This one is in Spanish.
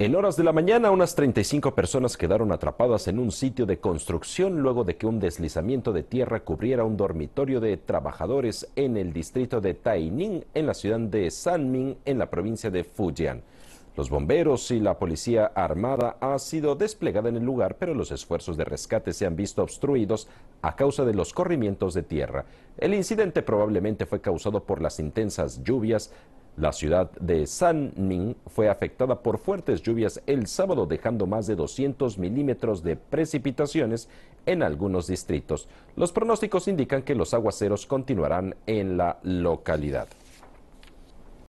En horas de la mañana, unas 35 personas quedaron atrapadas en un sitio de construcción luego de que un deslizamiento de tierra cubriera un dormitorio de trabajadores en el distrito de Taining, en la ciudad de Sanming, en la provincia de Fujian. Los bomberos y la policía armada han sido desplegados en el lugar, pero los esfuerzos de rescate se han visto obstruidos a causa de los corrimientos de tierra. El incidente probablemente fue causado por las intensas lluvias la ciudad de San Ming fue afectada por fuertes lluvias el sábado, dejando más de 200 milímetros de precipitaciones en algunos distritos. Los pronósticos indican que los aguaceros continuarán en la localidad.